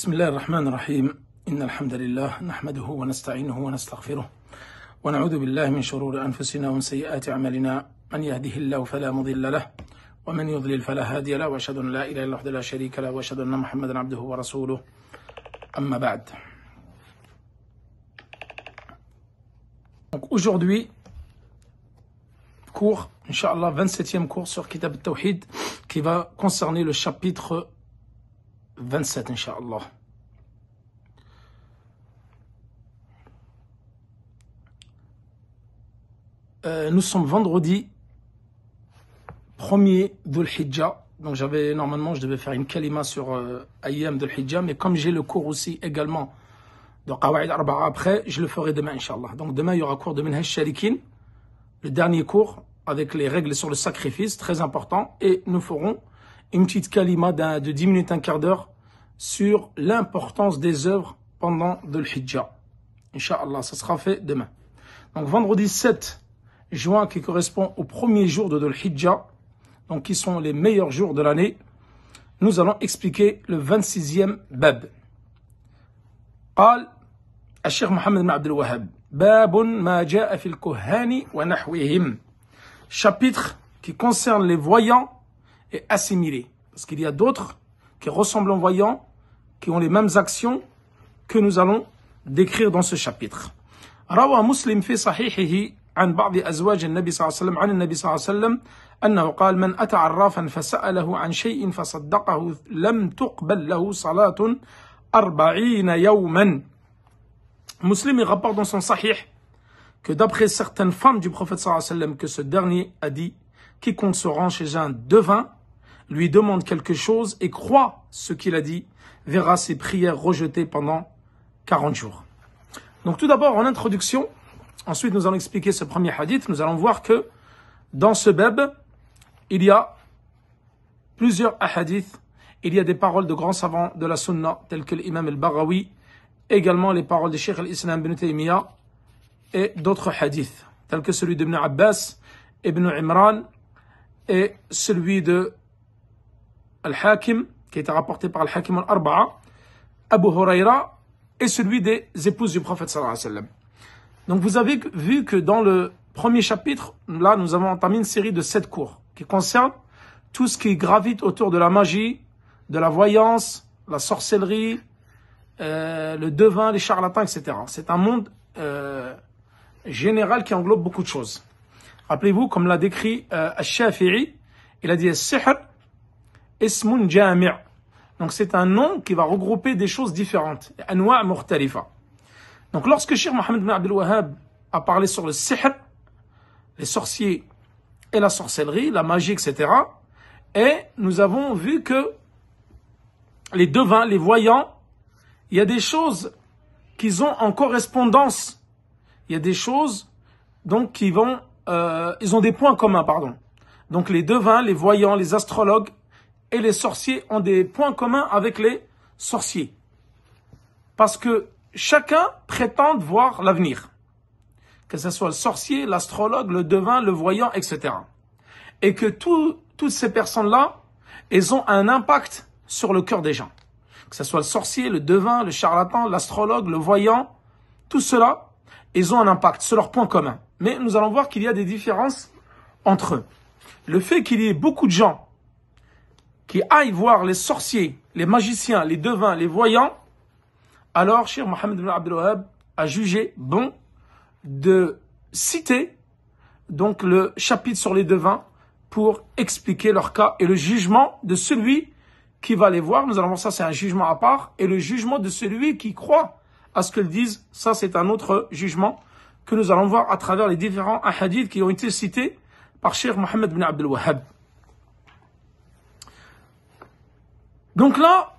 بسم الله الرحمن الرحيم إن الحمد لله نحمده ونستعينه ونستغفره ونعوذ بالله من شرور أنفسنا ومن سيئات أعمالنا من يهده الله فلا مضل له ومن يضلل فلا هادي له وأشهد أن لا إله إلا الله وحده لا شريك له وأشهد أن محمدا عبده ورسوله أما بعد Donc aujourd'hui, cours, Inch'Allah, 27e cours sur Kitab al-Tawhid qui va concerner le chapitre 27 Inch'Allah. Euh, nous sommes vendredi 1er Dhul Donc j'avais normalement je devais faire une kalima sur euh, Ayyam mais comme j'ai le cours aussi également de Qawaid Arba'a après, je le ferai demain Inch'Allah. Donc demain il y aura cours de Minhaj Sharikin, le dernier cours avec les règles sur le sacrifice, très important, et nous ferons une petite kalima de 10 minutes, un quart d'heure sur l'importance des œuvres pendant de l'Hijjah. Inch'Allah, ça sera fait demain. Donc vendredi 7 juin qui correspond au premier jour de l'Hijjah, donc qui sont les meilleurs jours de l'année, nous allons expliquer le 26e bab. قال الشيخ محمد بن عبد الوهاب باب ما جاء في الكهان ونحوهم chapitre qui concerne les voyants et assimilés parce qu'il y a d'autres qui ressemblent en voyant qui ont les mêmes actions que nous allons décrire dans ce chapitre. Rawa Muslim fait sahihihi an ba'di azwaj al-Nabi sallallahu an nabi sallallahu alayhi wa sallam anna hu qal man ata'arrafan fa sa'alahu an shay'in fa saddaqahu lam tuqbal lahu salatun arba'ina yawman Muslim il rapporte dans son sahih que d'après certaines femmes du prophète sallallahu alayhi wa sallam que ce dernier a dit quiconque se rend chez un devin lui demande quelque chose et croit ce qu'il a dit, verra ses prières rejetées pendant 40 jours. Donc tout d'abord, en introduction, ensuite nous allons expliquer ce premier hadith, nous allons voir que dans ce bab, il y a plusieurs hadiths, il y a des paroles de grands savants de la sunna, tels que l'imam al-Baghawi, également les paroles de Sheikh al-Islam ibn Taymiyyah et d'autres hadiths, tels que celui d'Ibn Abbas, Ibn Imran et celui de al-Hakim, qui a été rapporté par al-Hakim al-Arba'a, Abu Huraira et celui des épouses du prophète alayhi wa sallam. Donc vous avez vu que dans le premier chapitre, là nous avons entamé une série de sept cours qui concernent tout ce qui gravite autour de la magie, de la voyance, la sorcellerie, euh, le devin, les charlatans, etc. C'est un monde euh, général qui englobe beaucoup de choses. Rappelez-vous, comme l'a décrit euh, Al-Shafi'i, il a dit « Al-Sihr » Ismun Jami'. Donc c'est un nom qui va regrouper des choses différentes. Anwa Murtalifa. Donc lorsque Cheikh Mohammed bin Abdel Wahab a parlé sur le sihr, les sorciers et la sorcellerie, la magie, etc. Et nous avons vu que les devins, les voyants, il y a des choses qu'ils ont en correspondance. Il y a des choses, donc, qui vont, euh, ils ont des points communs, pardon. Donc les devins, les voyants, les astrologues, et les sorciers ont des points communs avec les sorciers. Parce que chacun prétend voir l'avenir. Que ce soit le sorcier, l'astrologue, le devin, le voyant, etc. Et que toutes ces personnes-là, elles ont un impact sur le cœur des gens. Que ce soit le sorcier, le devin, le charlatan, l'astrologue, le voyant, tout cela, ils ont un impact, sur leur point commun. Mais nous allons voir qu'il y a des différences entre eux. Le fait qu'il y ait beaucoup de gens qui aille voir les sorciers, les magiciens, les devins, les voyants, alors Cheikh Mohammed bin Abdel a jugé bon de citer donc le chapitre sur les devins pour expliquer leur cas et le jugement de celui qui va les voir. Nous allons voir ça, c'est un jugement à part. Et le jugement de celui qui croit à ce qu'ils disent, ça c'est un autre jugement que nous allons voir à travers les différents hadiths qui ont été cités par Cheikh Mohammed bin Abdel Wahab. Donc là,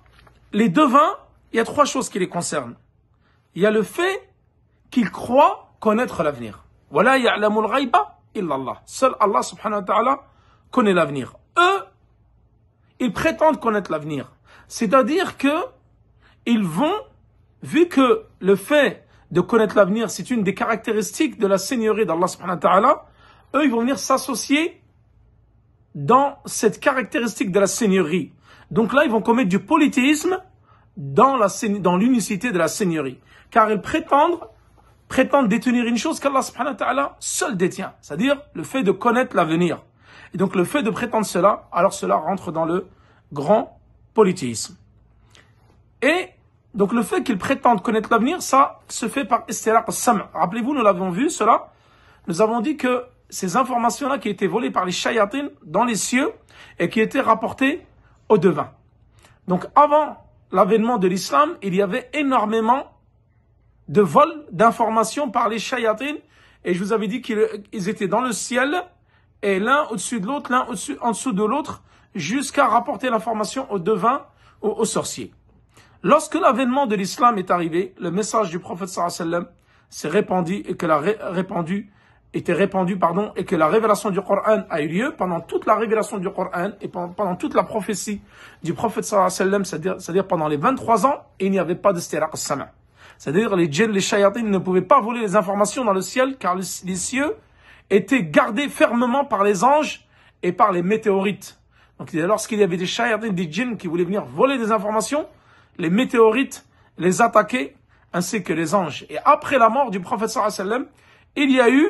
les devins, il y a trois choses qui les concernent. Il y a le fait qu'ils croient connaître l'avenir. Voilà, ya'lamul ghaiba illallah. Seul Allah subhanahu wa ta'ala connaît l'avenir. Eux, ils prétendent connaître l'avenir. C'est-à-dire que ils vont, vu que le fait de connaître l'avenir, c'est une des caractéristiques de la seigneurie d'Allah subhanahu wa ta'ala, eux, ils vont venir s'associer dans cette caractéristique de la seigneurie. Donc là, ils vont commettre du polythéisme dans l'unicité de la Seigneurie. Car ils prétendent, détenir une chose qu'Allah subhanahu wa ta'ala seul détient. C'est-à-dire le fait de connaître l'avenir. Et donc le fait de prétendre cela, alors cela rentre dans le grand politisme. Et donc le fait qu'ils prétendent connaître l'avenir, ça se fait par Estelar sam. Rappelez-vous, nous l'avons vu cela. Nous avons dit que ces informations-là qui étaient volées par les shayatines dans les cieux et qui étaient rapportées au devant. Donc avant l'avènement de l'islam, il y avait énormément de vols d'informations par les shayatines. Et je vous avais dit qu'ils étaient dans le ciel, et l'un au-dessus de l'autre, l'un au dessus en dessous de l'autre, jusqu'à rapporter l'information aux devin ou aux sorciers. Lorsque l'avènement de l'islam est arrivé, le message du prophète sallam s'est répandu et que l'a répandu était répandu, pardon, et que la révélation du Coran a eu lieu pendant toute la révélation du Coran et pendant, toute la prophétie du prophète sallallahu alayhi wa sallam, c'est-à-dire pendant les 23 ans, il n'y avait pas de stiraq sama. C'est-à-dire les djinns, les shayatins ne pouvaient pas voler les informations dans le ciel car les, cieux étaient gardés fermement par les anges et par les météorites. Donc lorsqu'il y avait des shayatins, des djinns qui voulaient venir voler des informations, les météorites les attaquaient ainsi que les anges. Et après la mort du prophète sallallahu alayhi wa sallam, il y a eu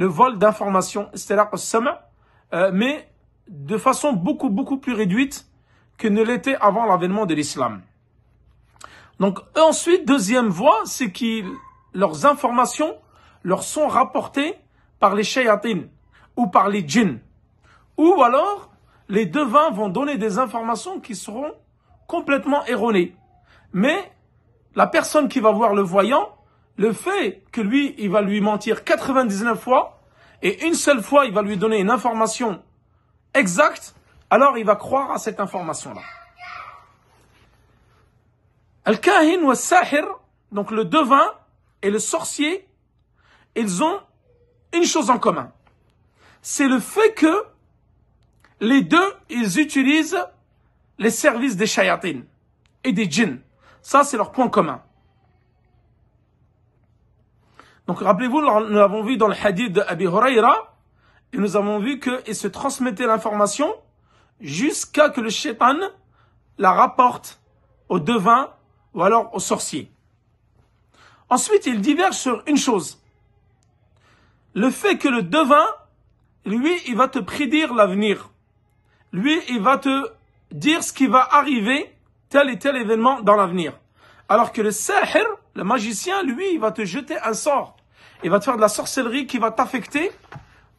le vol d'informations, euh, mais de façon beaucoup, beaucoup plus réduite que ne l'était avant l'avènement de l'islam. Donc ensuite, deuxième voie, c'est que leurs informations leur sont rapportées par les shayatines ou par les djinns. Ou alors, les devins vont donner des informations qui seront complètement erronées. Mais la personne qui va voir le voyant le fait que lui, il va lui mentir 99 fois, et une seule fois, il va lui donner une information exacte, alors il va croire à cette information-là. Al-Kahin wa Sahir, donc le devin et le sorcier, ils ont une chose en commun. C'est le fait que les deux, ils utilisent les services des shayatines et des djinns. Ça, c'est leur point commun. Donc rappelez-vous, nous l'avons vu dans le hadith d'Abi et nous avons vu qu'il se transmettait l'information jusqu'à que le shaitan la rapporte au devin ou alors au sorcier. Ensuite, il diverge sur une chose. Le fait que le devin, lui, il va te prédire l'avenir. Lui, il va te dire ce qui va arriver, tel et tel événement dans l'avenir. Alors que le sahir, le magicien, lui, il va te jeter un sort il va te faire de la sorcellerie qui va t'affecter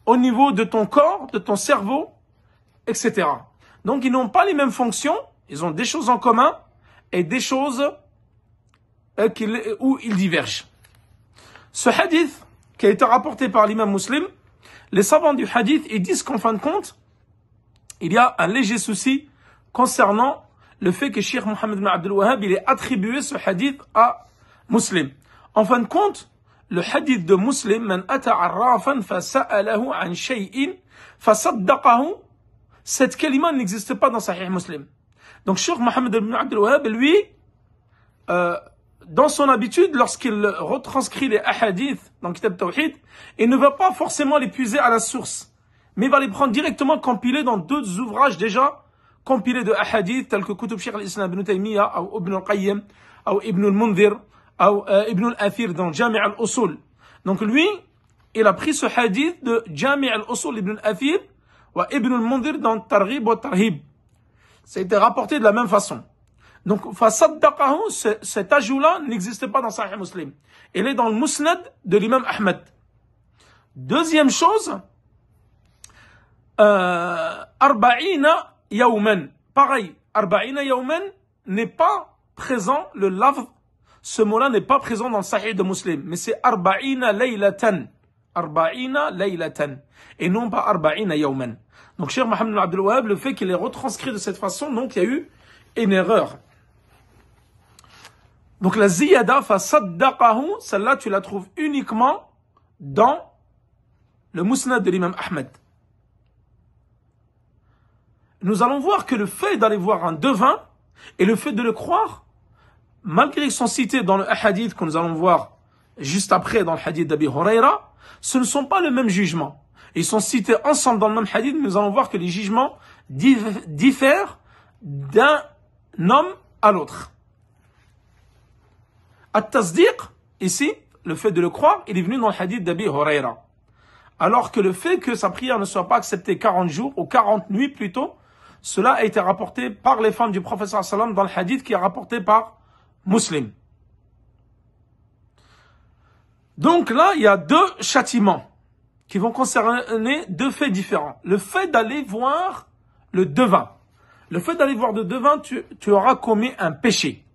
au niveau de ton corps, de ton cerveau, etc. Donc ils n'ont pas les mêmes fonctions, ils ont des choses en commun et des choses euh, où ils divergent. Ce hadith qui a été rapporté par l'imam muslim, les savants du hadith, ils disent qu'en fin de compte, il y a un léger souci concernant le fait que Sheikh Mohammed bin Abdul il ait attribué ce hadith à muslim. En fin de compte, le hadith de Muslim, man arrafan s'aalahu an shay'in fasaddaqahu, cette kalima n'existe pas dans Sahih Muslim. Donc, Cheikh Mohammed ibn Abdul Wahab, lui, euh, dans son habitude, lorsqu'il retranscrit les hadiths dans Kitab Tawhid, il ne va pas forcément les puiser à la source, mais il va les prendre directement compilés dans d'autres ouvrages déjà compilés de hadiths tels que Kutub Sheikh al-Islam ibn Taymiyyah ou Ibn al-Qayyim ou Ibn al-Mundhir, ou euh, Ibn al-Athir dans Jami' al-Usul. Donc lui, il a pris ce hadith de Jami' al-Usul Ibn al-Athir et Ibn al-Mundir dans Targhib ou Tarhib. Ça a été rapporté de la même façon. Donc, cet ajout-là n'existe pas dans Sahih Muslim. Il est dans le Musnad de l'imam Ahmed. Deuxième chose, euh, Arba'ina Pareil, Arba'ina Yaoumen n'est pas présent le lave ce mot-là n'est pas présent dans le Sahih de Muslim, mais c'est Arba'ina Laylatan. Arba'ina Laylatan. Et non pas Arba'ina Yawman. Donc, cher Mohamed Abdel le fait qu'il est retranscrit de cette façon, donc il y a eu une erreur. Donc, la ziyada fa celle-là, tu la trouves uniquement dans le musnad de l'imam Ahmed. Nous allons voir que le fait d'aller voir un devin et le fait de le croire malgré qu'ils sont cités dans le hadith que nous allons voir juste après dans le hadith d'Abi Huraira, ce ne sont pas les même jugement. Ils sont cités ensemble dans le même hadith, mais nous allons voir que les jugements diffèrent d'un homme à l'autre. At-tasdiq, ici, le fait de le croire, il est venu dans le hadith d'Abi Huraira. Alors que le fait que sa prière ne soit pas acceptée 40 jours, ou 40 nuits plutôt, cela a été rapporté par les femmes du professeur sallam dans le hadith qui est rapporté par donc là, il y a deux châtiments qui vont concerner deux faits différents. Le fait d'aller voir le devin. Le fait d'aller voir le devin, tu, auras commis un péché.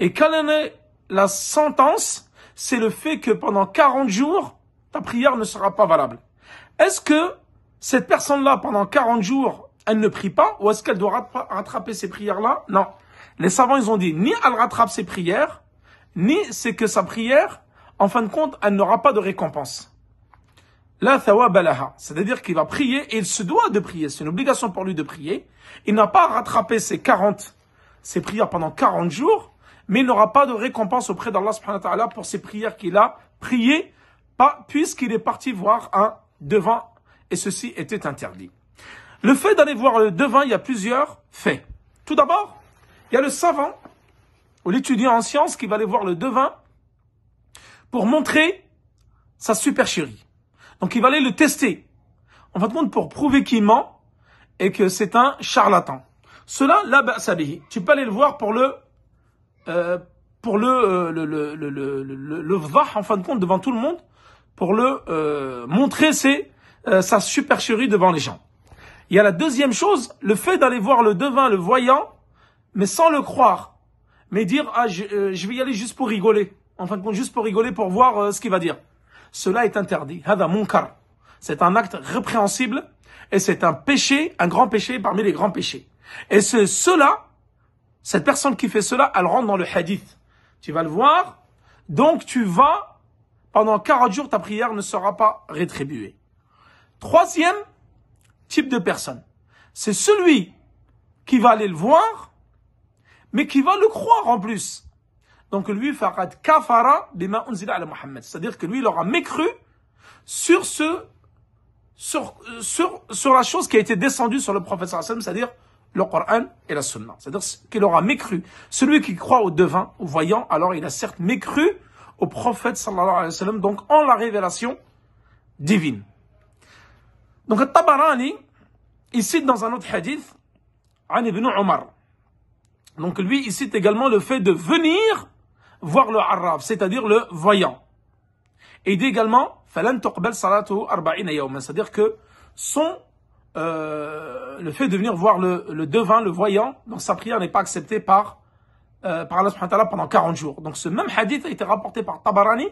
Et quelle est la sentence C'est le fait que pendant 40 jours, ta prière ne sera pas valable. Est-ce que cette personne-là, pendant 40 jours, elle ne prie pas ou est-ce qu'elle doit rattraper ses prières-là Non les savants, ils ont dit, ni elle rattrape ses prières, ni c'est que sa prière, en fin de compte, elle n'aura pas de récompense. La balaha, c'est-à-dire qu'il va prier et il se doit de prier, c'est une obligation pour lui de prier. Il n'a pas rattrapé ses 40, ses prières pendant 40 jours, mais il n'aura pas de récompense auprès d'Allah subhanahu wa ta'ala pour ses prières qu'il a priées, pas puisqu'il est parti voir un devin, et ceci était interdit. Le fait d'aller voir le devin, il y a plusieurs faits. Tout d'abord, il y a le savant ou l'étudiant en sciences qui va aller voir le devin pour montrer sa supercherie. Donc il va aller le tester. En fin de compte, pour prouver qu'il ment et que c'est un charlatan. Cela, là, tu peux aller le voir pour le, euh, pour le, euh, le, le, le, le, en fin de compte, devant tout le monde, pour le euh, montrer ses, euh, sa supercherie devant les gens. Il y a la deuxième chose, le fait d'aller voir le devin, le voyant, mais sans le croire, mais dire ah euh, je, vais y aller juste pour rigoler, en fin de compte juste pour rigoler pour voir euh, ce qu'il va dire. Cela est interdit. Hada munkar. C'est un acte répréhensible et c'est un péché, un grand péché parmi les grands péchés. Et c'est cela, cette personne qui fait cela, elle rentre dans le hadith. Tu vas le voir. Donc tu vas, pendant 40 jours, ta prière ne sera pas rétribuée. Troisième type de personne, c'est celui qui va aller le voir mais qui va le croire en plus. Donc lui, faqad kafara ala Muhammad. C'est-à-dire que lui, il aura mécru sur ce, sur, sur, la chose qui a été descendue sur le prophète c'est-à-dire le Coran et la Sunna. C'est-à-dire qu'il aura mécru. Celui qui croit au devin, au voyant, alors il a certes mécru au prophète alayhi donc en la révélation divine. Donc, Tabarani, il cite dans un autre hadith, عن Ibn Umar, donc lui, il cite également le fait de venir voir le arabe, c'est-à-dire le voyant. Et il dit également, c'est-à-dire que son, euh, le fait de venir voir le, le devin, le voyant, donc sa prière n'est pas acceptée par, euh, par Allah pendant 40 jours. Donc ce même hadith a été rapporté par Tabarani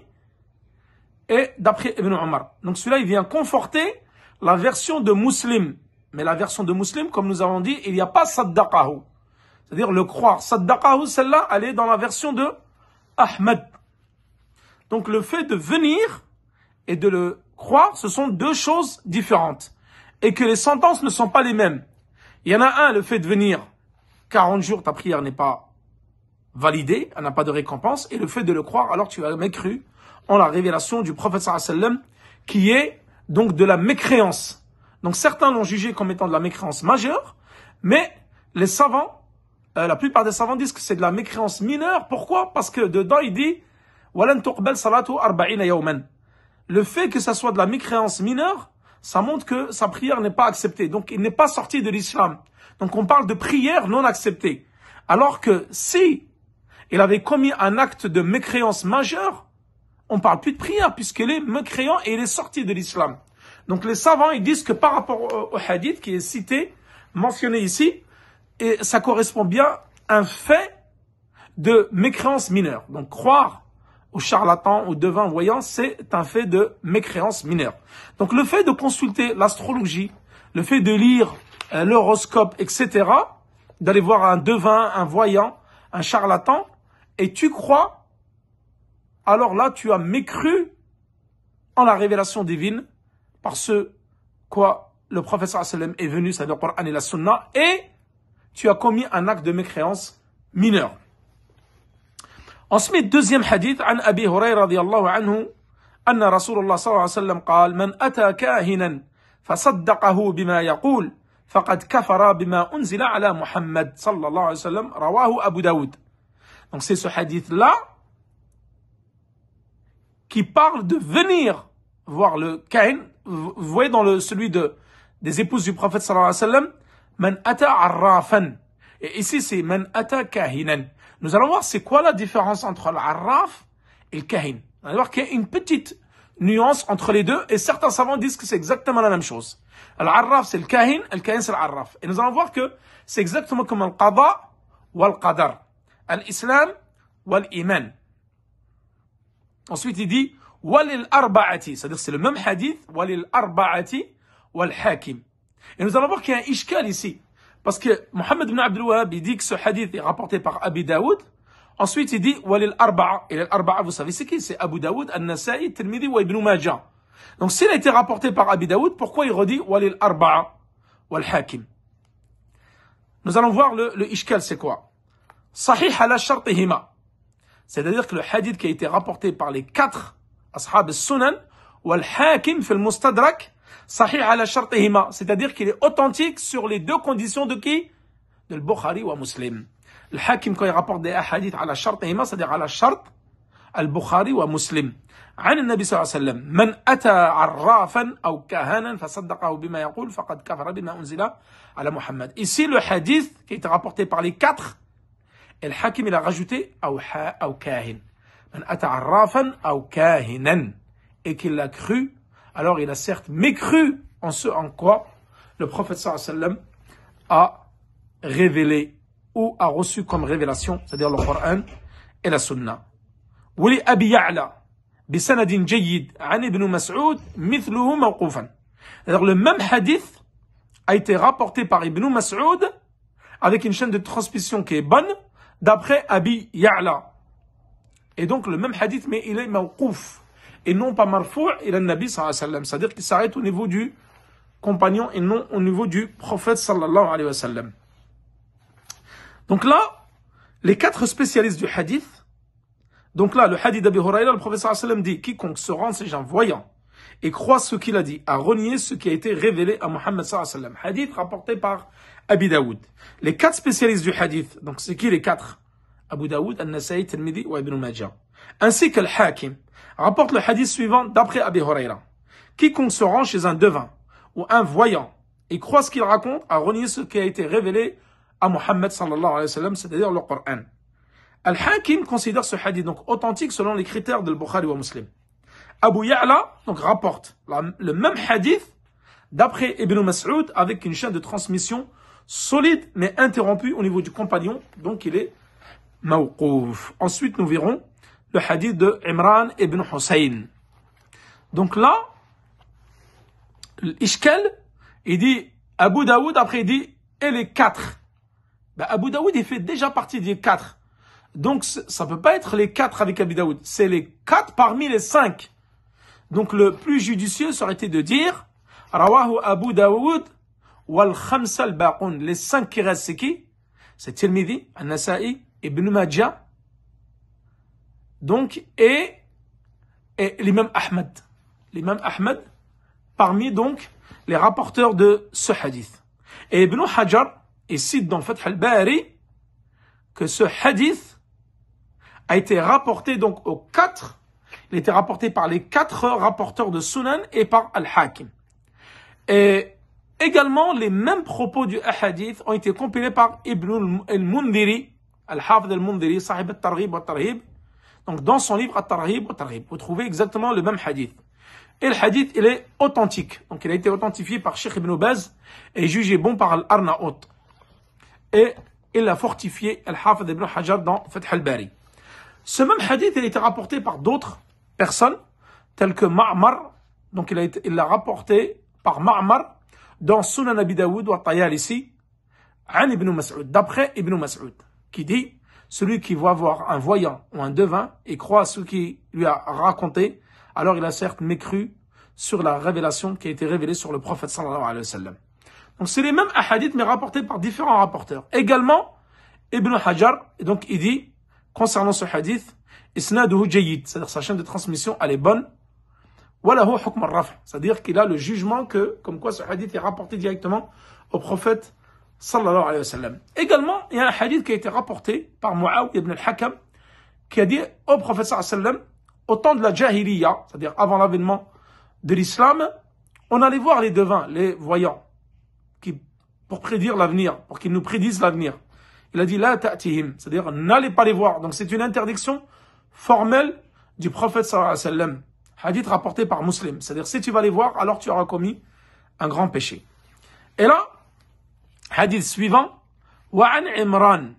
et d'après Ibn Omar. Donc celui-là, il vient conforter la version de Muslim. Mais la version de Muslim, comme nous avons dit, il n'y a pas saddaqahu. C'est-à-dire le croire. ou celle-là, elle est dans la version de Ahmed. Donc le fait de venir et de le croire, ce sont deux choses différentes. Et que les sentences ne sont pas les mêmes. Il y en a un, le fait de venir, 40 jours, ta prière n'est pas validée, elle n'a pas de récompense. Et le fait de le croire, alors tu as cru en la révélation du prophète sallam, qui est donc de la mécréance. Donc certains l'ont jugé comme étant de la mécréance majeure, mais les savants euh, la plupart des savants disent que c'est de la mécréance mineure. Pourquoi Parce que dedans, il dit Le fait que ça soit de la mécréance mineure, ça montre que sa prière n'est pas acceptée. Donc, il n'est pas sorti de l'islam. Donc, on parle de prière non acceptée. Alors que si il avait commis un acte de mécréance majeure, on parle plus de prière puisqu'il est mécréant et il est sorti de l'islam. Donc, les savants, ils disent que par rapport au hadith qui est cité, mentionné ici, et ça correspond bien à un fait de mécréance mineure. Donc croire au charlatan, aux devin voyant, voyants, c'est un fait de mécréance mineure. Donc le fait de consulter l'astrologie, le fait de lire euh, l'horoscope, etc., d'aller voir un devin, un voyant, un charlatan, et tu crois, alors là, tu as mécru en la révélation divine, parce ce quoi, le professeur sallam est venu, c'est-à-dire Coran et la Sunna, et tu as commis un acte de mécréance mineur. Ensuite, deuxième hadith, an Abi Huraira radiallahu anhu, anna Rasulullah sallallahu alayhi wa sallam qal, man ata kahinan, fasaddaqahu bima yaqul, faqad kafara bima unzila ala Muhammad sallallahu alayhi wa sallam, rawahu Abu Daoud. Donc c'est ce hadith-là qui parle de venir voir le kahin, vous voyez dans le, celui de, des épouses du prophète sallallahu alayhi wa sallam, من أتى عرافا ici, c'est من أتى كاهنا Nous allons voir c'est quoi la différence entre l'arraf et le kahin. On va voir qu'il y a une petite nuance entre les deux et certains savants disent que c'est exactement la même chose. L'arraf c'est le kahin, le kahin c'est l'arraf. Et nous allons voir que c'est exactement comme le qada ou le qadar. L'islam ou l'iman. Ensuite il dit walil arba'ati, c'est-à-dire c'est le même hadith, walil arba'ati wal Et nous allons voir qu'il y a un ishkal ici. Parce que Mohamed ibn Abdul Wahhab, il dit que ce hadith est rapporté par Abi Daoud. Ensuite, il dit Walil Arba'a. Et Arba'a, vous savez c'est qui C'est Abu Daoud, An-Nasa'i, Tirmidhi wa Ibn Majah. Donc s'il a été rapporté par Abi Daoud, pourquoi il redit Walil Arba'a Wal Hakim Nous allons voir le, le ishkal, c'est quoi Sahih ala shartihima. C'est-à-dire que le hadith qui a été rapporté par les quatre Ashab al-Sunan, Wal Hakim fil Mustadrak, Sahih ala c'est-à-dire qu'il est authentique sur les deux conditions de qui De Bukhari ou Muslim. Le Hakim, quand il rapporte des hadiths ala shartihima, c'est-à-dire ala shart, al-Bukhari ou Muslim. عن النبي صلى الله عليه وسلم من أتى عرافا أو كهانا فصدقه بما يقول فقد كفر بما أنزل على محمد ici le hadith qui est rapporté par les quatre et le hakim il a rajouté أو, أو كاهن من أتى عرافا أو كاهنا et qu'il l'a cru alors il a certes mécru en ce en quoi le prophète sallam a révélé ou a reçu comme révélation, c'est-à-dire le Coran et la Sunna. Wali Abi Ya'la an جيد عن ابن مسعود » Alors le même hadith a été rapporté par Ibn Mas'ud avec une chaîne de transmission qui est bonne d'après Abi Ya'la. Et donc le même hadith mais il est mawqouf et non pas marfou' il a Nabi sallallahu alayhi wa sallam. C'est-à-dire qu'il s'arrête au niveau du compagnon et non au niveau du prophète sallallahu alayhi wa sallam. Donc là, les quatre spécialistes du hadith, donc là, le hadith d'Abi Huraira, le prophète sallallahu alayhi wa sallam dit, quiconque se rend ces gens voyants et croit ce qu'il a dit, A renier ce qui a été révélé à Mohammed sallallahu alayhi wa sallam. Hadith rapporté par Abi Daoud. Les quatre spécialistes du hadith, donc c'est qui les quatre Abu Daoud, An-Nasai, Tirmidhi ou Ibn Majah. Ainsi que le Hakim rapporte le hadith suivant d'après Abi Huraira. Quiconque se rend chez un devin ou un voyant et croit ce qu'il raconte a renié ce qui a été révélé à Mohammed sallallahu alayhi wa sallam, c'est-à-dire le Coran. Al-Hakim considère ce hadith donc authentique selon les critères de Bukhari wa Muslim. Abu Ya'la donc rapporte le même hadith d'après Ibn Mas'ud avec une chaîne de transmission solide mais interrompue au niveau du compagnon, donc il est mawqouf. Ensuite, nous verrons le hadith de Imran ibn Hussein. Donc là, l'Ishkel, il dit Abu Daoud, après il dit et les quatre. Ben, Abu Daoud, il fait déjà partie des quatre. Donc ça peut pas être les quatre avec Abu Daoud, c'est les quatre parmi les cinq. Donc le plus judicieux serait été de dire Rawahu Abu Daoud wal al Les cinq qui restent, c'est qui C'est Tirmidhi, An-Nasa'i, Ibn Majah, donc, et, et l'imam Ahmed, L'imam Ahmed parmi donc les rapporteurs de ce hadith. Et Ibn Hajar, il cite dans Fath al-Bari que ce hadith a été rapporté donc aux quatre, il était rapporté par les quatre rapporteurs de Sunan et par Al-Hakim. Et également, les mêmes propos du hadith ont été compilés par Ibn al-Mundiri, al hafd al-Mundiri, Sahib al-Targhib al-Targhib, donc dans son livre At-Tarhib vous trouvez exactement le même hadith. Et le hadith, il est authentique. Donc il a été authentifié par Sheikh Ibn Baz et jugé bon par Al-Arnaout. Et il a fortifié Al-Hafid Ibn Hajar dans Fath al-Bari. Ce même hadith, il a été rapporté par d'autres personnes, telles que Ma'mar. Donc il l'a il l'a rapporté par Ma'mar dans Sunan Abi Dawud Wa tayalisi An Ibn Mas'ud, d'après Ibn Mas'ud, qui dit celui qui voit voir un voyant ou un devin et croit à ce qui lui a raconté, alors il a certes mécru sur la révélation qui a été révélée sur le prophète sallallahu alayhi wa sallam. Donc c'est les mêmes hadiths mais rapportés par différents rapporteurs. Également, Ibn Hajar, et donc il dit, concernant ce hadith, isnaduhu jayyid, c'est-à-dire sa chaîne de transmission, elle est bonne, Wallahu hukm raf cest c'est-à-dire qu'il a le jugement que, comme quoi ce hadith est rapporté directement au prophète sallallahu alayhi wa sallam. Également, il y a un hadith qui a été rapporté par Mu'awi ibn al-Hakam, qui a dit au prophète sallam, au temps de la Jahiliya, c'est-à-dire avant l'avènement de l'islam, on allait voir les devins, les voyants, qui, pour prédire l'avenir, pour qu'ils nous prédisent l'avenir. Il a dit, la ta'tihim, c'est-à-dire, n'allez pas les voir. Donc c'est une interdiction formelle du prophète sallallahu alayhi wa sallam. Hadith rapporté par Muslim. C'est-à-dire, si tu vas les voir, alors tu auras commis un grand péché. Et là, حديث سويفا وعن عمران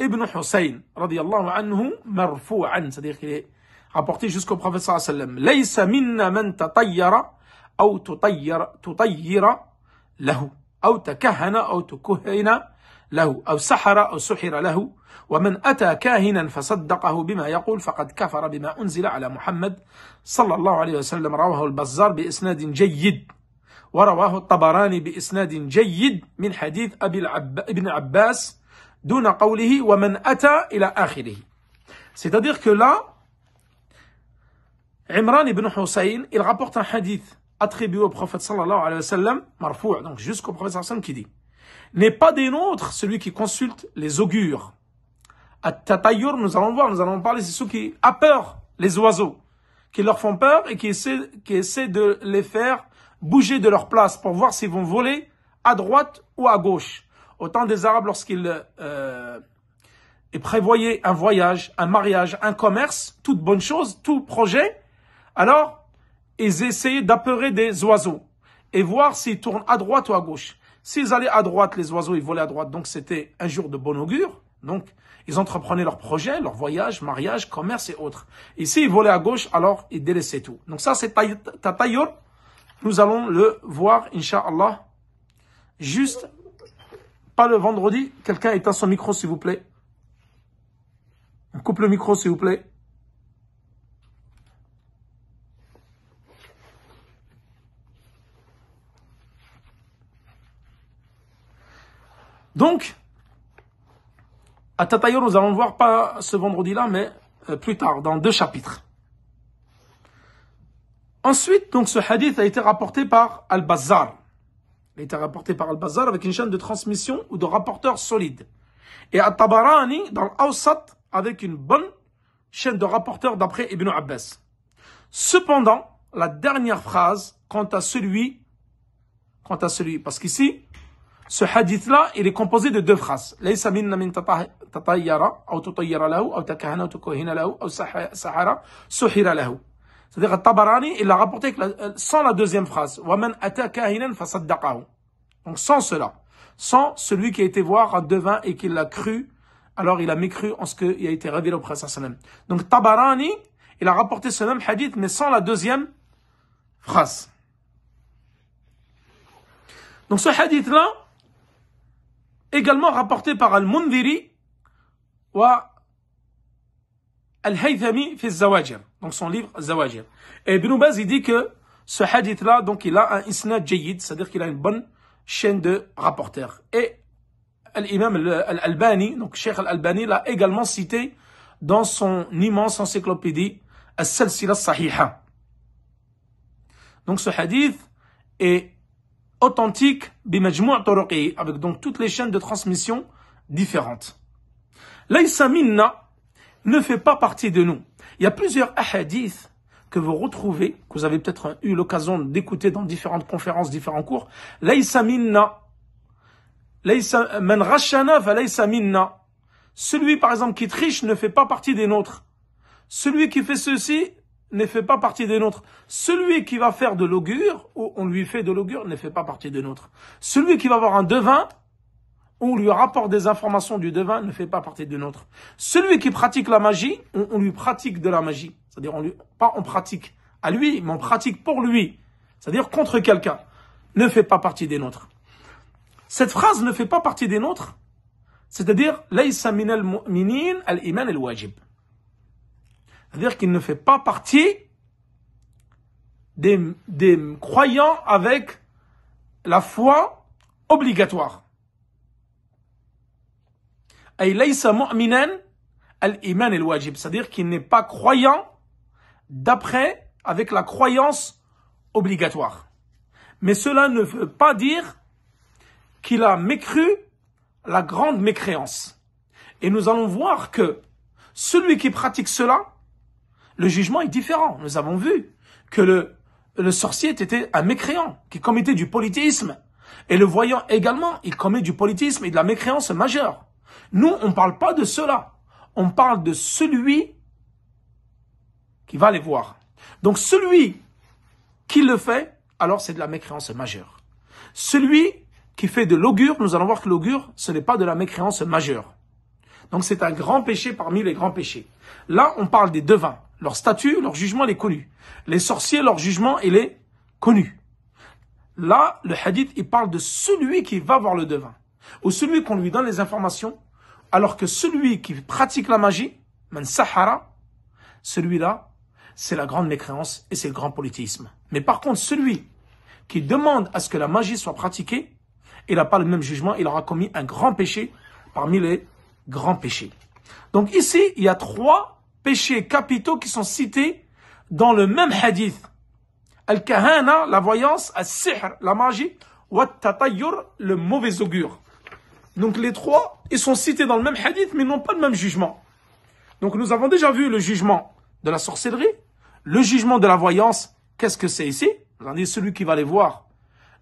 ابن حسين رضي الله عنه مرفوعا صديقي a dire qu'il rapporté jusqu'au prophète صلى الله عليه وسلم ليس منا من تطير أو تطير تطير له أو تكهن أو تكهن له أو سحر أو سحر له ومن أتى كاهنا فصدقه بما يقول فقد كفر بما أنزل على محمد صلى الله عليه وسلم رواه البزار بإسناد جيد C'est-à-dire que là, Imran ibn Hussein, il rapporte un hadith attribué au prophète sallallahu alayhi wa sallam, marfou', donc jusqu'au prophète sallallahu alayhi wa sallam qui dit N'est pas des nôtres celui qui consulte les augures. À Tatayur, nous allons voir, nous allons parler, c'est ceux qui a peur, les oiseaux, qui leur font peur et qui essaient, qui essaient de les faire bouger de leur place pour voir s'ils vont voler à droite ou à gauche. Autant des Arabes, lorsqu'ils euh, prévoyaient un voyage, un mariage, un commerce, toute bonne chose, tout projet, alors ils essayaient d'apeurer des oiseaux et voir s'ils tournent à droite ou à gauche. S'ils allaient à droite, les oiseaux, ils volaient à droite, donc c'était un jour de bon augure. Donc, ils entreprenaient leurs projets, leurs voyages, mariage, commerce et autres. Et s'ils volaient à gauche, alors ils délaissaient tout. Donc ça, c'est ta. Nous allons le voir, Inch'Allah, juste, pas le vendredi. Quelqu'un éteint son micro, s'il vous plaît. On coupe le micro, s'il vous plaît. Donc, à Tatayo, nous allons voir pas ce vendredi-là, mais euh, plus tard, dans deux chapitres. Ensuite, donc ce hadith a été rapporté par Al-Bazar. Il a été rapporté par Al-Bazar avec une chaîne de transmission ou de rapporteurs solide. Et à tabarani dans l'Aussat, avec une bonne chaîne de rapporteurs d'après Ibn Abbas. Cependant, la dernière phrase quant à celui, quant à celui, parce qu'ici, ce hadith-là, il est composé de deux phrases. min tata yara ou « ou ou ou ou ou sahara c'est-à-dire, Tabarani, il l'a rapporté euh, sans la deuxième phrase. Donc, sans cela. Sans celui qui a été voir devant devin et qui l'a cru. Alors, il a mécru en ce qu'il a été révélé au prophète Donc, Tabarani, il a rapporté ce même hadith, mais sans la deuxième phrase. Donc, ce hadith-là, également rapporté par Al-Mundiri wa Al-Haythami fi donc son livre Zawajir. Et Ibn dit que ce hadith-là, donc il a un isna jayid c'est-à-dire qu'il a une bonne chaîne de rapporteurs. Et l'imam al-Albani, donc Cheikh al-Albani, l'a également cité dans son immense encyclopédie As-Salsila Sahiha. Donc ce hadith est authentique avec donc toutes les chaînes de transmission différentes. Laysa ne fait pas partie de nous. Il y a plusieurs hadiths que vous retrouvez, que vous avez peut-être eu l'occasion d'écouter dans différentes conférences, différents cours. Laysa minna. minna. Celui, par exemple, qui triche ne fait pas partie des nôtres. Celui qui fait ceci ne fait pas partie des nôtres. Celui qui va faire de l'augure, ou on lui fait de l'augure, ne fait pas partie des nôtres. Celui qui va avoir un devin, on lui rapporte des informations du devin ne fait pas partie des nôtres. Celui qui pratique la magie, on, lui pratique de la magie. C'est-à-dire, on lui, pas on pratique à lui, mais on pratique pour lui. C'est-à-dire contre quelqu'un. Ne fait pas partie des nôtres. Cette phrase ne fait pas partie des nôtres. C'est-à-dire, iman al-wajib. C'est-à-dire qu'il ne fait pas partie des, des croyants avec la foi obligatoire. C'est-à-dire qu'il n'est pas croyant d'après, avec la croyance obligatoire. Mais cela ne veut pas dire qu'il a mécru la grande mécréance. Et nous allons voir que celui qui pratique cela, le jugement est différent. Nous avons vu que le, le sorcier était un mécréant qui commettait du politisme. Et le voyant également, il commet du politisme et de la mécréance majeure. Nous, on ne parle pas de cela. On parle de celui qui va les voir. Donc celui qui le fait, alors c'est de la mécréance majeure. Celui qui fait de l'augure, nous allons voir que l'augure, ce n'est pas de la mécréance majeure. Donc c'est un grand péché parmi les grands péchés. Là, on parle des devins. Leur statut, leur jugement, il est connu. Les sorciers, leur jugement, il est connu. Là, le hadith, il parle de celui qui va voir le devin. Ou celui qu'on lui donne les informations alors que celui qui pratique la magie, Man Sahara, celui-là, c'est la grande mécréance et c'est le grand politisme. Mais par contre, celui qui demande à ce que la magie soit pratiquée, il n'a pas le même jugement, il aura commis un grand péché parmi les grands péchés. Donc ici, il y a trois péchés capitaux qui sont cités dans le même hadith. Al-Kahana, la voyance, Al-Sihr, la magie, Wat-Tatayur, le mauvais augure. Donc les trois, ils sont cités dans le même hadith, mais n'ont pas le même jugement. Donc nous avons déjà vu le jugement de la sorcellerie, le jugement de la voyance, qu'est-ce que c'est ici Vous en celui qui va les voir.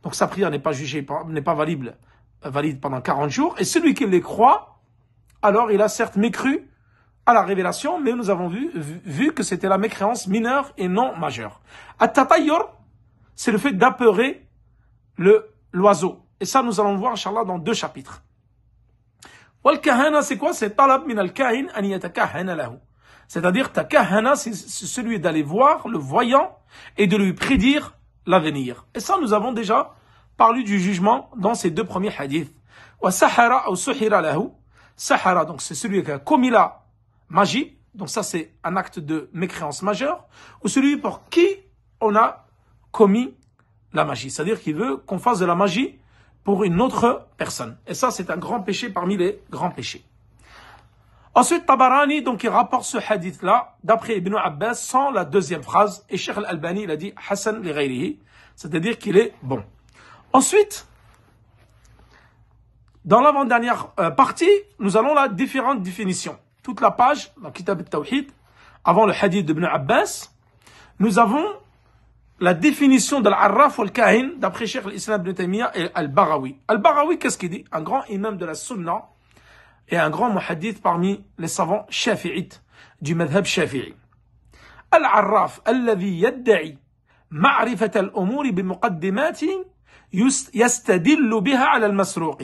Donc sa prière n'est pas jugée, n'est pas valide, valide pendant 40 jours. Et celui qui les croit, alors il a certes mécru à la révélation, mais nous avons vu, vu, que c'était la mécréance mineure et non majeure. at c'est le fait d'apeurer le, l'oiseau. Et ça, nous allons voir, Inch'Allah, dans deux chapitres c'est quoi C'est min al C'est-à-dire, c'est celui d'aller voir le voyant et de lui prédire l'avenir. Et ça, nous avons déjà parlé du jugement dans ces deux premiers hadiths. Wa sahara ou suhira Sahara, donc c'est celui qui a commis la magie. Donc ça, c'est un acte de mécréance majeure. Ou celui pour qui on a commis la magie. C'est-à-dire qu'il veut qu'on fasse de la magie pour une autre personne. Et ça, c'est un grand péché parmi les grands péchés. Ensuite, Tabarani, donc, il rapporte ce hadith-là, d'après Ibn Abbas, sans la deuxième phrase, et Sheikh al-Albani, il a dit « Hassan li c'est-à-dire qu'il est bon. Ensuite, dans l'avant-dernière euh, partie, nous allons la différentes définitions. Toute la page, dans Kitab al-Tawhid, avant le hadith d'Ibn Abbas, nous avons la définition de l'arraf ou kahin d'après Cheikh l'Islam ibn Taymiyyah et al-Baghawi. Al-Baghawi, qu'est-ce qu'il dit Un grand imam de la Sunna et un grand muhadith parmi les savants shafi'ites du madhab shafi'i. Al-Arraf, al-umuri yadda'i ma'rifat bi الذي يدعي معرفة الأمور بمقدمات يستدل بها على المسروق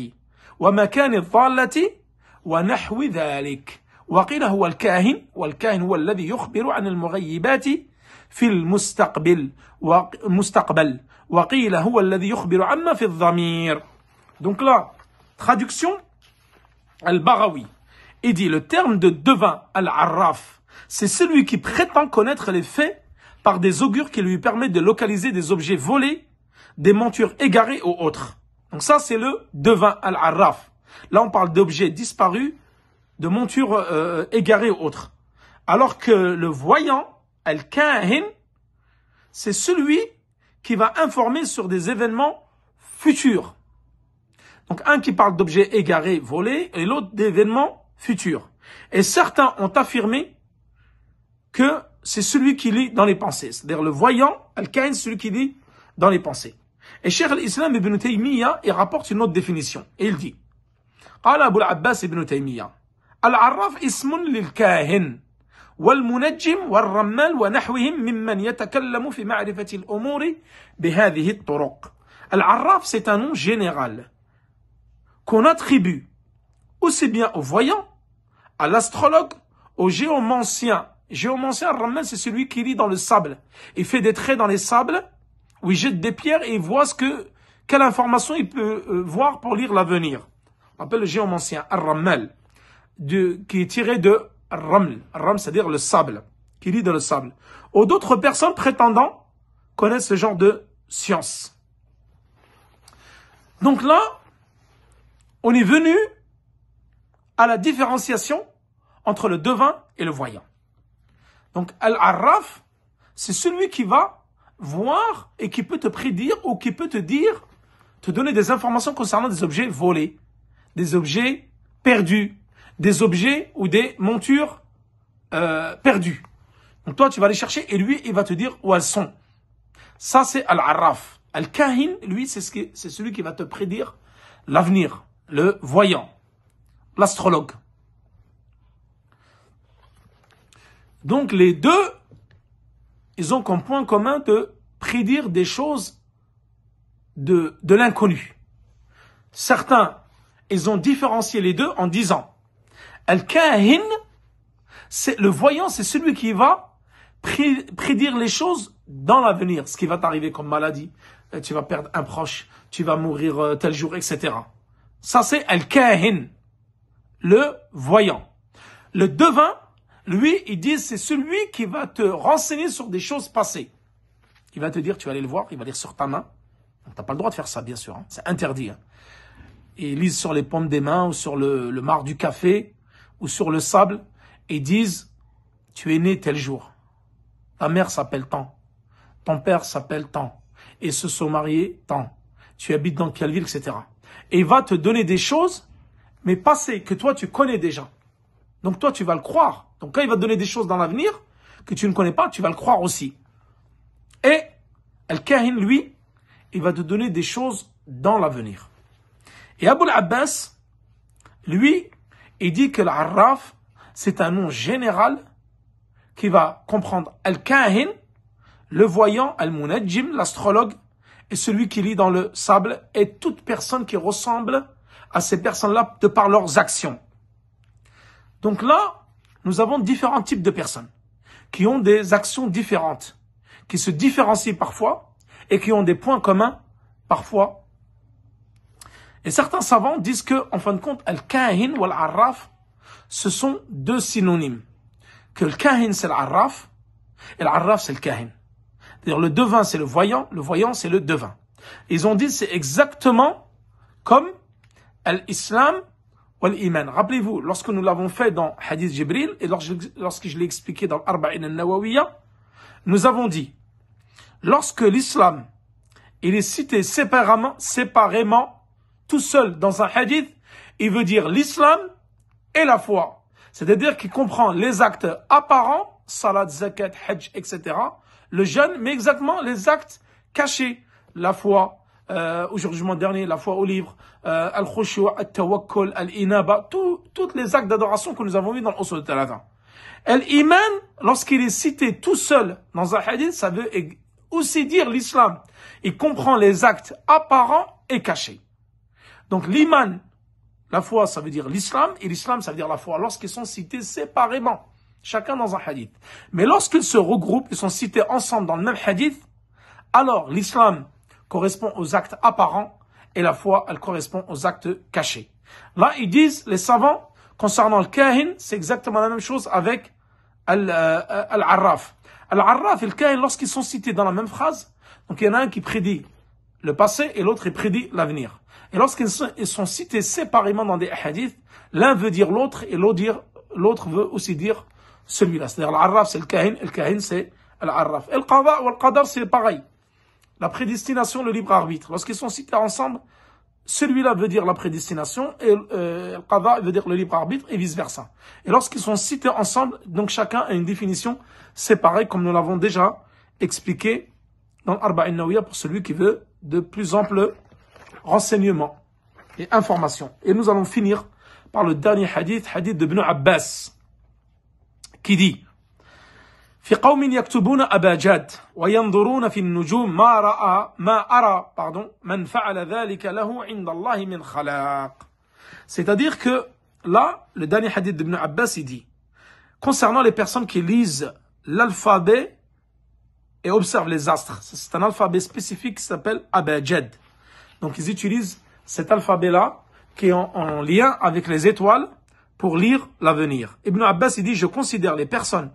ومكان الضالة ونحو ذلك وقيل هو الكاهن والكاهن هو الذي يخبر عن المغيبات في المستقبل وقيل هو الذي يخبر donc là traduction al-Barawi il dit le terme de devin al-Arraf c'est celui qui prétend connaître les faits par des augures qui lui permettent de localiser des objets volés des montures égarées ou autres donc ça c'est le devin al-Arraf là on parle d'objets disparus de montures euh, égarées ou autres alors que le voyant Al-Kahin, c'est celui qui va informer sur des événements futurs. Donc un qui parle d'objets égarés, volés, et l'autre d'événements futurs. Et certains ont affirmé que c'est celui qui lit dans les pensées. C'est-à-dire le voyant, Al-Kahin, celui qui lit dans les pensées. Et Cheikh al-Islam ibn Taymiyyah, il rapporte une autre définition. Et il dit, Abu'l-Abbas ibn العباس Al-A'raf ismun lil-Kahin, والمنجم والرمال ونحوهم ممن يتكلم في بهذه الطرق العراف c'est un nom général qu'on attribue aussi bien aux voyants, à l'astrologue, au géomancien. Géomancien, Ramel, c'est celui qui lit dans le sable. Il fait des traits dans les sables, où il jette des pierres et voit ce que, quelle information il peut euh, voir pour lire l'avenir. On appelle le géomancien, ramel, qui est tiré de Raml, Ram, c'est-à-dire le sable, qui lit dans le sable. Ou d'autres personnes prétendant connaissent ce genre de science. Donc là, on est venu à la différenciation entre le devin et le voyant. Donc al araf c'est celui qui va voir et qui peut te prédire ou qui peut te dire, te donner des informations concernant des objets volés, des objets perdus, des objets ou des montures euh, perdues. Donc toi, tu vas les chercher et lui, il va te dire où elles sont. Ça, c'est al araf Al-Kahin, lui, c'est celui qui va te prédire l'avenir, le voyant, l'astrologue. Donc les deux, ils ont comme point commun de prédire des choses de, de l'inconnu. Certains, ils ont différencié les deux en disant Al-Kahin, c'est le voyant, c'est celui qui va prédire les choses dans l'avenir, ce qui va t'arriver comme maladie, euh, tu vas perdre un proche, tu vas mourir euh, tel jour, etc. Ça c'est Al-Kahin, le voyant. Le devin, lui, il dit, c'est celui qui va te renseigner sur des choses passées. Il va te dire, tu vas aller le voir, il va lire sur ta main. T'as pas le droit de faire ça, bien sûr, hein. c'est interdit. Hein. Il lise sur les pommes des mains ou sur le, le marc du café, ou sur le sable et disent Tu es né tel jour. Ta mère s'appelle tant. Ton père s'appelle tant. Et se sont mariés tant. Tu habites dans quelle ville, etc. Et il va te donner des choses, mais passées, que toi tu connais déjà. Donc toi tu vas le croire. Donc quand il va te donner des choses dans l'avenir que tu ne connais pas, tu vas le croire aussi. Et Al-Kahin, lui, il va te donner des choses dans l'avenir. Et Abou Abbas, lui, il dit que l'arraf, c'est un nom général qui va comprendre al-kahin, le voyant, al-munajjim, l'astrologue, et celui qui lit dans le sable, et toute personne qui ressemble à ces personnes-là de par leurs actions. Donc là, nous avons différents types de personnes qui ont des actions différentes, qui se différencient parfois et qui ont des points communs parfois et certains savants disent que, en fin de compte, al-kahin ou al-arraf, ce sont deux synonymes. Que le kahin, c'est l'arraf, et l'arraf, c'est le kahin. cest le devin, c'est le voyant, le voyant, c'est le devin. Ils ont dit, c'est exactement comme Al-Islam ou Al-Iman. Rappelez-vous, lorsque nous l'avons fait dans Hadith Jibril, et lorsque je l'ai expliqué dans Arba'in al-Nawawiyya, nous avons dit, lorsque l'islam, il est cité séparément, séparément tout seul dans un hadith, il veut dire l'islam et la foi. C'est-à-dire qu'il comprend les actes apparents, salat, zakat, hajj, etc. Le jeûne, mais exactement les actes cachés. La foi, euh, au jugement dernier, la foi au livre, euh, al-khushu, al-tawakkul, al-inaba, tous les actes d'adoration que nous avons vus dans de Talata. Al-iman, lorsqu'il est cité tout seul dans un hadith, ça veut e- aussi dire l'islam. Il comprend les actes apparents et cachés. Donc l'iman, la foi, ça veut dire l'islam, et l'islam, ça veut dire la foi, lorsqu'ils sont cités séparément, chacun dans un hadith. Mais lorsqu'ils se regroupent, ils sont cités ensemble dans le même hadith, alors l'islam correspond aux actes apparents, et la foi, elle correspond aux actes cachés. Là, ils disent, les savants, concernant le kahin, c'est exactement la même chose avec euh, euh, al-arraf. Al-arraf et le kahin, lorsqu'ils sont cités dans la même phrase, donc il y en a un qui prédit le passé et l'autre, est prédit l'avenir. Et lorsqu'ils sont, cités séparément dans des hadiths, l'un veut dire l'autre et l'autre veut aussi dire celui-là. C'est-à-dire l'arraf c'est le kahin, le kahin c'est l'arraf. Et le qada ou le qadar c'est pareil. La prédestination, le libre arbitre. Lorsqu'ils sont cités ensemble, celui-là veut dire la prédestination et euh, le qada veut dire le libre arbitre et vice-versa. Et lorsqu'ils sont cités ensemble, donc chacun a une définition séparée comme nous l'avons déjà expliqué dans Arba'in nawiyah pour celui qui veut de plus amples renseignements et informations. Et nous allons finir par le dernier hadith, hadith de Ibn Abbas, qui dit C'est-à-dire que là, le dernier hadith d'Ibn Abbas, il dit, concernant les personnes qui lisent l'alphabet et observe les astres. C'est un alphabet spécifique qui s'appelle Abjad. Donc ils utilisent cet alphabet-là qui est en, lien avec les étoiles pour lire l'avenir. Ibn Abbas il dit, je considère les personnes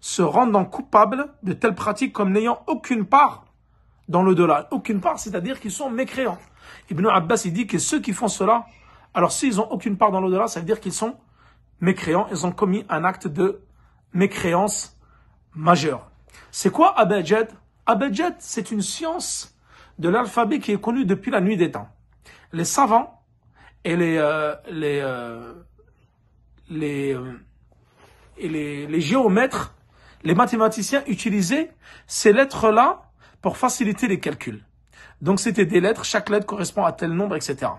se rendant coupables de telles pratiques comme n'ayant aucune part dans lau delà. Aucune part, c'est-à-dire qu'ils sont mécréants. Ibn Abbas il dit que ceux qui font cela, alors s'ils n'ont aucune part dans l'au-delà, ça veut dire qu'ils sont mécréants, ils ont commis un acte de mécréance majeure. C'est quoi Abedjed Abedjed, c'est une science de l'alphabet qui est connue depuis la nuit des temps. Les savants euh, euh, euh, et les, les, géomètres, les mathématiciens utilisaient ces lettres-là pour faciliter les calculs. Donc c'était des lettres, chaque lettre correspond à tel nombre, etc.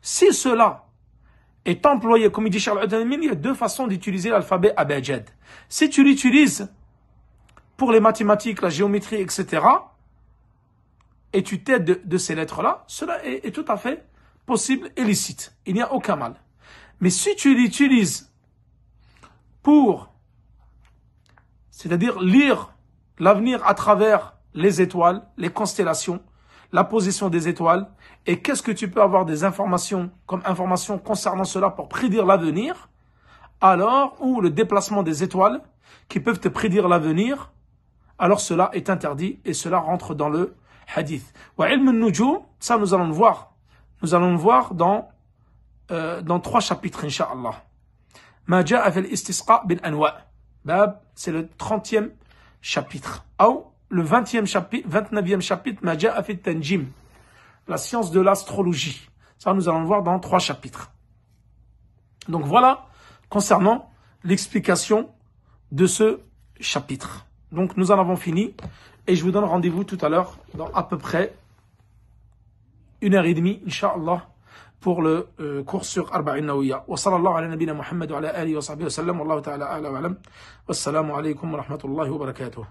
Si cela est employé, comme il dit Charles Adamil, il y a deux façons d'utiliser l'alphabet abjad. Si tu l'utilises pour les mathématiques, la géométrie, etc., et tu t'aides de, ces lettres-là, cela est, est, tout à fait possible et licite. Il n'y a aucun mal. Mais si tu l'utilises pour, c'est-à-dire lire l'avenir à travers les étoiles, les constellations, la position des étoiles, et qu'est-ce que tu peux avoir des informations comme informations concernant cela pour prédire l'avenir, alors, ou le déplacement des étoiles qui peuvent te prédire l'avenir, alors cela est interdit et cela rentre dans le hadith. Wa ilm ça nous allons le voir. Nous allons le voir dans, euh, dans trois chapitres, inshallah Ma istisqa bil anwa. c'est le 30e chapitre. Ou le chapitre, 29e chapitre, Ma tanjim. La science de l'astrologie. Ça, nous allons le voir dans trois chapitres. Donc voilà, concernant l'explication de ce chapitre. Donc nous en avons fini et je vous donne rendez-vous tout à l'heure dans à peu près une heure et demie, Inch'Allah, pour le euh, cours sur Arba'in Nawiya. Wa sallallahu ala nabina Muhammad wa ala alihi wa sahbihi wa sallam. Wallahu ta'ala ala wa alam. Wassalamu alaikum wa rahmatullahi wa barakatuh.